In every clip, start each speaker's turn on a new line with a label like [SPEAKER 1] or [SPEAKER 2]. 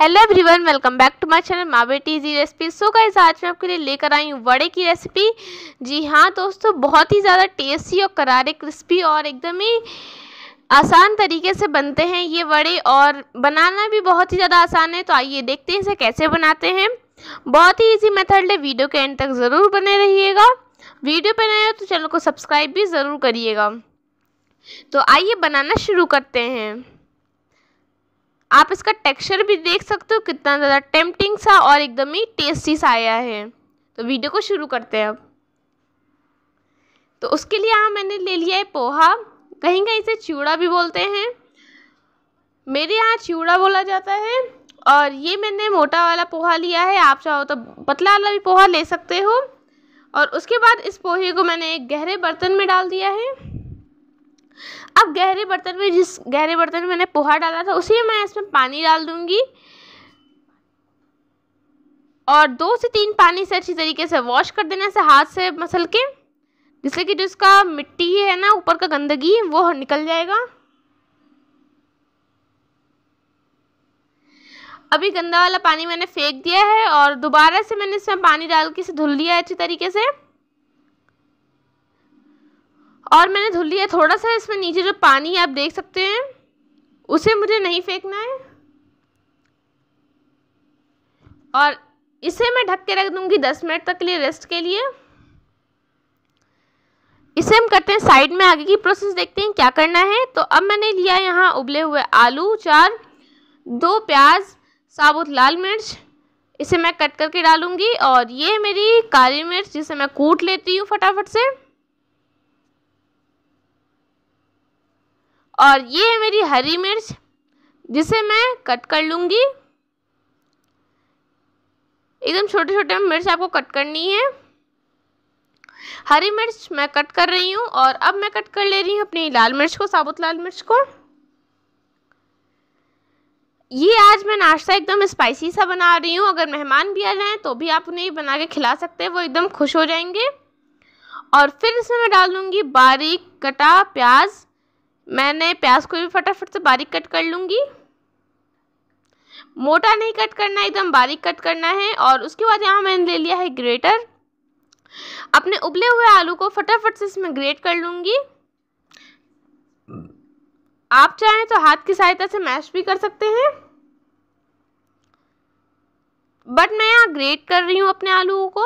[SPEAKER 1] hello everyone welcome back to my channel मावे जी recipe so guys आज मैं आपके लिए लेकर आई हूँ वड़े की रेसिपी जी हाँ दोस्तों बहुत ही ज़्यादा टेस्टी और करारे क्रिस्पी और एकदम ही आसान तरीके से बनते हैं ये वड़े और बनाना भी बहुत ही ज़्यादा आसान है तो आइए देखते हैं इसे कैसे बनाते हैं बहुत ही ईजी मेथड है वीडियो के एंड तक ज़रूर बने रहिएगा वीडियो पर नए हो तो चैनल को सब्सक्राइब भी ज़रूर करिएगा तो आइए बनाना शुरू करते हैं आप इसका टेक्सचर भी देख सकते हो कितना ज़्यादा टेम्पटिंग सा और एकदम ही टेस्टी सा आया है तो वीडियो को शुरू करते हैं अब तो उसके लिए यहाँ मैंने ले लिया है पोहा कहीं कहीं से चिवड़ा भी बोलते हैं मेरे यहाँ चिवड़ा बोला जाता है और ये मैंने मोटा वाला पोहा लिया है आप चाहो तो पतला वाला भी पोहा ले सकते हो और उसके बाद इस पोहे को मैंने एक गहरे बर्तन में डाल दिया है अब गहरे बर्तन में जिस गहरे बर्तन में मैंने पोहा डाला था उसी में मैं इसमें पानी डाल दूंगी और दो से तीन पानी से अच्छी तरीके से वॉश कर देना से हाथ से मसल के जिससे कि जो इसका मिट्टी है ना ऊपर का गंदगी वो निकल जाएगा अभी गंदा वाला पानी मैंने फेंक दिया है और दोबारा से मैंने इसमें पानी डाल के इसे धुल लिया है अच्छी तरीके से और मैंने धुल लिया थोड़ा सा इसमें नीचे जो पानी आप देख सकते हैं उसे मुझे नहीं फेंकना है और इसे मैं ढक के रख दूंगी दस मिनट तक के लिए रेस्ट के लिए इसे हम करते हैं साइड में आगे की प्रोसेस देखते हैं क्या करना है तो अब मैंने लिया यहाँ उबले हुए आलू चार दो प्याज साबुत लाल मिर्च इसे मैं कट करके डालूंगी और ये मेरी काली मिर्च जिसे मैं कूट लेती हूँ फटाफट से और ये है मेरी हरी मिर्च जिसे मैं कट कर लूँगी एकदम छोटे छोटे मिर्च आपको कट करनी है हरी मिर्च मैं कट कर रही हूँ और अब मैं कट कर ले रही हूँ अपनी लाल मिर्च को साबुत लाल मिर्च को ये आज मैं नाश्ता एकदम स्पाइसी सा बना रही हूँ अगर मेहमान भी आ जाए तो भी आप उन्हें बना के खिला सकते हैं वो एकदम खुश हो जाएंगे और फिर इसमें मैं डाल दूँगी बारीक कटा प्याज मैंने प्याज को भी फटाफट से बारीक कट कर लूँगी मोटा नहीं कट करना एकदम बारीक कट करना है और उसके बाद यहाँ मैंने ले लिया है ग्रेटर अपने उबले हुए आलू को फटाफट से इसमें ग्रेट कर लूँगी आप चाहें तो हाथ की सहायता से मैश भी कर सकते हैं बट मैं यहाँ ग्रेट कर रही हूँ अपने आलूओं को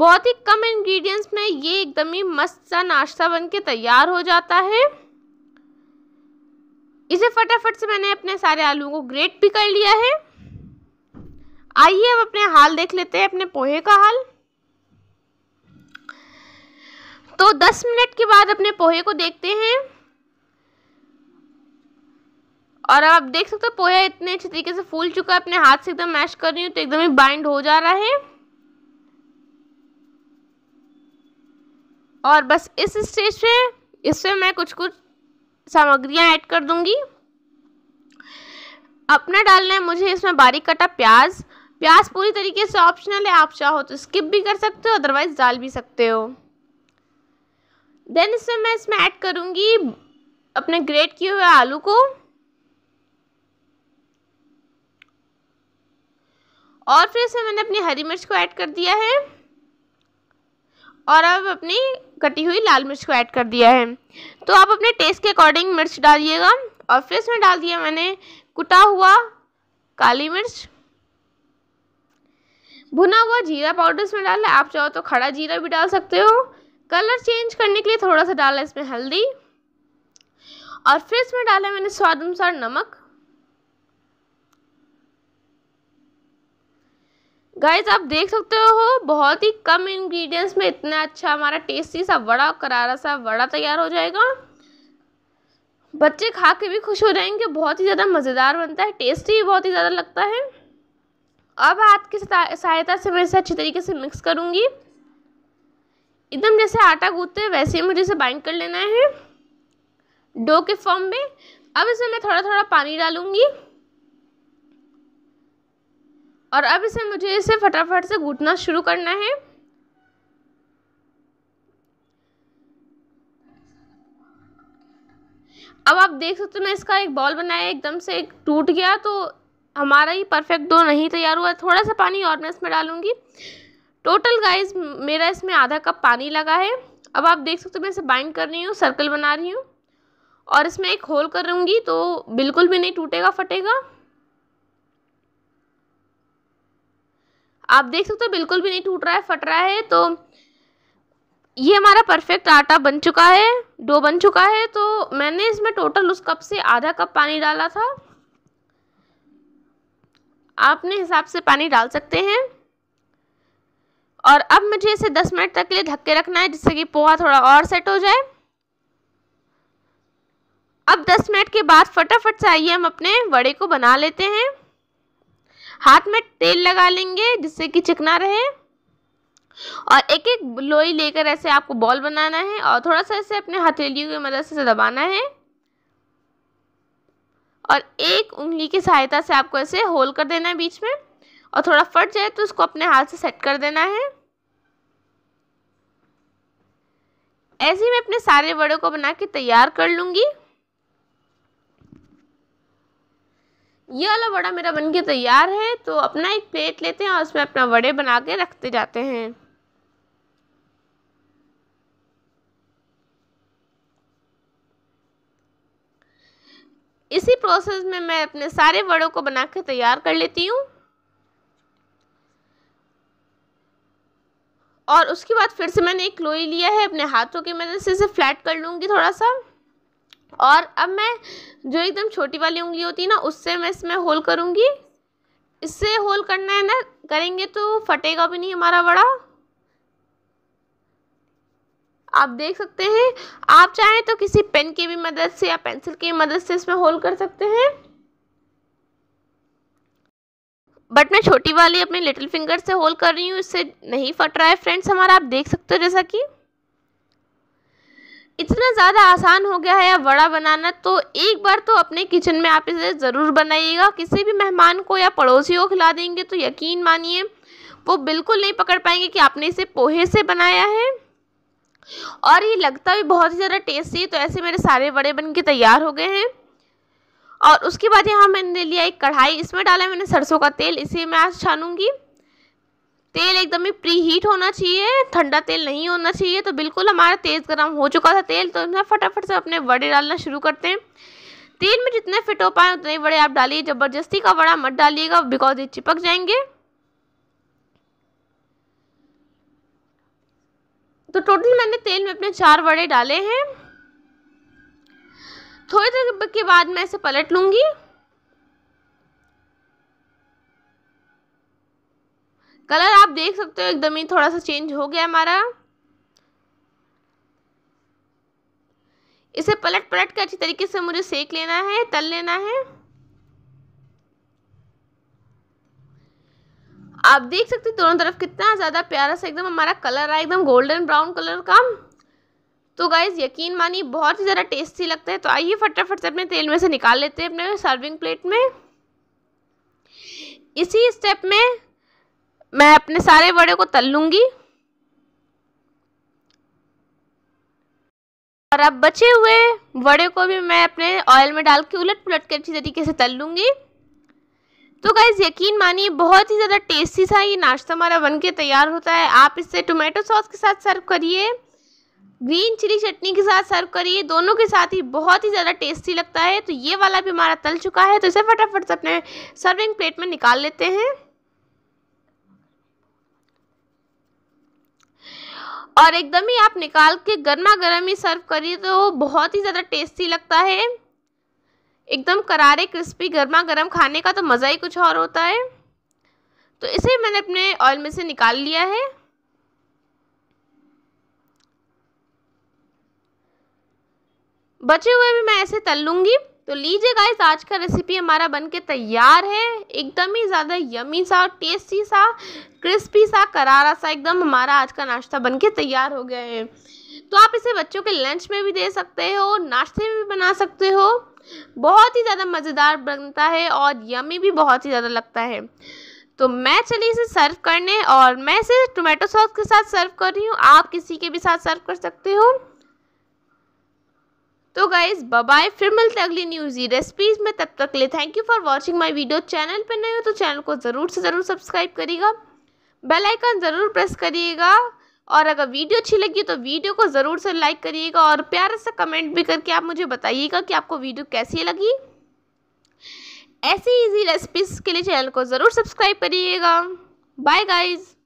[SPEAKER 1] बहुत ही कम इंग्रेडिएंट्स में ये एकदम ही मस्त सा नाश्ता बन के तैयार हो जाता है इसे फटाफट से मैंने अपने सारे आलू को ग्रेट भी कर लिया है आइए अब अपने हाल देख लेते हैं अपने पोहे का हाल तो 10 मिनट के बाद अपने पोहे को देखते हैं और आप देख सकते हो पोहे इतने अच्छे तरीके से फूल चुका है अपने हाथ से एकदम मैश कर रही हूँ तो एकदम ही बाइंड हो जा रहा है और बस इस स्टेज पे इसमें मैं कुछ कुछ सामग्रियाँ ऐड कर दूँगी अपना डालना है मुझे इसमें बारीक कटा प्याज प्याज पूरी तरीके से ऑप्शनल है आप चाहो तो स्किप भी कर सकते हो अदरवाइज डाल भी सकते हो देन इसमें मैं इसमें ऐड करूँगी अपने ग्रेट किए हुए आलू को और फिर इसमें मैंने अपनी हरी मिर्च को ऐड कर दिया है और अब अपनी कटी हुई लाल मिर्च को ऐड कर दिया है तो आप अपने टेस्ट के अकॉर्डिंग मिर्च डालिएगा और फिर इसमें डाल दिया मैंने कुटा हुआ काली मिर्च भुना हुआ जीरा पाउडर इसमें डाला आप चाहो तो खड़ा जीरा भी डाल सकते हो कलर चेंज करने के लिए थोड़ा सा डाला इसमें हल्दी और फिर इसमें डाला मैंने स्वाद अनुसार नमक गाइज आप देख सकते हो बहुत ही कम इंग्रेडिएंट्स में इतना अच्छा हमारा टेस्टी सा और करारा सा वड़ा तैयार हो जाएगा बच्चे खा के भी खुश हो जाएंगे बहुत ही ज़्यादा मज़ेदार बनता है टेस्टी भी बहुत ही ज़्यादा लगता है अब हाथ की सहायता से मैं इसे अच्छी तरीके से मिक्स करूँगी एकदम जैसे आटा गूंथते हैं वैसे ही मुझे इसे बाइंड कर लेना है डो के फॉर्म में अब इसमें मैं थोड़ा थोड़ा पानी डालूँगी और अब इसे मुझे इसे फटाफट से घुटना शुरू करना है अब आप देख सकते हो मैं इसका एक बॉल बनाया एकदम से एक टूट गया तो हमारा ही परफेक्ट दो नहीं तैयार हुआ थोड़ा सा पानी और मैं इसमें डालूंगी टोटल गाइस मेरा इसमें आधा कप पानी लगा है अब आप देख सकते हो मैं इसे बाइंड कर रही हूँ सर्कल बना रही हूँ और इसमें एक होल करूँगी तो बिल्कुल भी नहीं टूटेगा फटेगा आप देख सकते हो बिल्कुल भी नहीं टूट रहा है फट रहा है तो ये हमारा परफेक्ट आटा बन चुका है डो बन चुका है तो मैंने इसमें टोटल उस कप से आधा कप पानी डाला था आपने हिसाब से पानी डाल सकते हैं और अब मुझे इसे 10 मिनट तक के लिए धक्के रखना है जिससे कि पोहा थोड़ा और सेट हो जाए अब 10 मिनट के बाद फटाफट से आइए हम अपने वड़े को बना लेते हैं हाथ में तेल लगा लेंगे जिससे कि चिकना रहे और एक एक लोई लेकर ऐसे आपको बॉल बनाना है और थोड़ा सा ऐसे अपने हथेलियों की मदद से दबाना है और एक उंगली की सहायता से आपको ऐसे होल कर देना है बीच में और थोड़ा फट जाए तो उसको अपने हाथ से सेट कर देना है ऐसे ही मैं अपने सारे बड़ों को बना के तैयार कर लूँगी ये वाला वड़ा मेरा बन के तैयार है तो अपना एक प्लेट लेते हैं और उसमें अपना वड़े बना के रखते जाते हैं इसी प्रोसेस में मैं अपने सारे वड़ों को बना के तैयार कर लेती हूँ और उसके बाद फिर से मैंने एक लोई लिया है अपने हाथों की मदद से इसे फ्लैट कर लूँगी थोड़ा सा और अब मैं जो एकदम छोटी वाली उंगली होती है ना उससे मैं इसमें होल करूँगी इससे होल करना है ना करेंगे तो फटेगा भी नहीं हमारा बड़ा आप देख सकते हैं आप चाहें तो किसी पेन की भी मदद से या पेंसिल की मदद से इसमें होल कर सकते हैं बट मैं छोटी वाली अपने लिटिल फिंगर से होल कर रही हूँ इससे नहीं फट रहा है फ्रेंड्स हमारा आप देख सकते हो जैसा कि इतना ज़्यादा आसान हो गया है या वड़ा बनाना तो एक बार तो अपने किचन में आप इसे ज़रूर बनाइएगा किसी भी मेहमान को या पड़ोसी को खिला देंगे तो यकीन मानिए वो बिल्कुल नहीं पकड़ पाएंगे कि आपने इसे पोहे से बनाया है और ये लगता भी बहुत ही ज़्यादा टेस्टी है तो ऐसे मेरे सारे वड़े बन के तैयार हो गए हैं और उसके बाद यहाँ मैंने लिया एक कढ़ाई इसमें डाला मैंने सरसों का तेल इसे मैं आज छानूंगी तेल एकदम ही प्री हीट होना चाहिए ठंडा तेल नहीं होना चाहिए तो बिल्कुल हमारा तेज़ गर्म हो चुका था तेल तो हमें फटाफट से अपने वड़े डालना शुरू करते हैं तेल में जितने फिट हो पाए उतने वड़े आप डालिए ज़बरदस्ती का वड़ा मत डालिएगा बिकॉज ये चिपक जाएंगे तो टोटल मैंने तेल में अपने चार वड़े डाले हैं थोड़ी देर के बाद मैं इसे पलट लूँगी कलर आप देख सकते हो एकदम ही थोड़ा सा चेंज हो गया हमारा इसे पलट पलट कर अच्छी तरीके से मुझे सेक लेना है तल लेना है आप देख सकते हैं दोनों तरफ कितना ज़्यादा प्यारा सा एकदम हमारा कलर आया एकदम गोल्डन ब्राउन कलर का तो गाइज़ यकीन मानिए बहुत ही ज़्यादा टेस्टी लगता है तो आइए फटाफट से अपने तेल में से निकाल लेते हैं अपने सर्विंग प्लेट में इसी स्टेप में मैं अपने सारे बड़े को तल लूँगी और अब बचे हुए वड़े को भी मैं अपने ऑयल में डाल के उलट पुलट के अच्छी तरीके से तल लूँगी तो गाइज यकीन मानिए बहुत ही ज़्यादा टेस्टी सा ये नाश्ता हमारा बन के तैयार होता है आप इससे टोमेटो सॉस के साथ सर्व करिए ग्रीन चिली चटनी के साथ सर्व करिए दोनों के साथ ही बहुत ही ज़्यादा टेस्टी लगता है तो ये वाला भी हमारा तल चुका है तो इसे फटाफट से अपने सर्विंग प्लेट में निकाल लेते हैं और एकदम ही आप निकाल के गर्मा गर्म ही सर्व करिए तो बहुत ही ज़्यादा टेस्टी लगता है एकदम करारे क्रिस्पी गर्मा गर्म खाने का तो मज़ा ही कुछ और होता है तो इसे मैंने अपने ऑयल में से निकाल लिया है बचे हुए भी मैं ऐसे तल लूँगी तो लीजिए गाइस आज का रेसिपी हमारा बनके तैयार है एकदम ही ज़्यादा यमी सा और टेस्टी सा क्रिस्पी सा करारा सा एकदम हमारा आज का नाश्ता बनके तैयार हो गया है तो आप इसे बच्चों के लंच में भी दे सकते हो नाश्ते में भी बना सकते हो बहुत ही ज़्यादा मज़ेदार बनता है और यमी भी बहुत ही ज़्यादा लगता है तो मैं चली इसे सर्व करने और मैं इसे टोमेटो सॉस के साथ सर्व कर रही हूँ आप किसी के भी साथ सर्व कर सकते हो तो गाइज बाय फिर मिलते अगली न्यूज़ी रेसिपीज़ में तब तक ले thank you for watching my video channel पर नहीं हो तो चैनल को ज़रूर से ज़रूर सब्सक्राइब करिएगा बेल आइकन ज़रूर प्रेस करिएगा और अगर वीडियो अच्छी लगी तो वीडियो को ज़रूर से लाइक करिएगा और प्यारा सा कमेंट भी करके आप मुझे बताइएगा कि आपको वीडियो कैसी लगी ऐसी इजी रेसिपीज़ के लिए चैनल को ज़रूर सब्सक्राइब करिएगा बाय गाइज़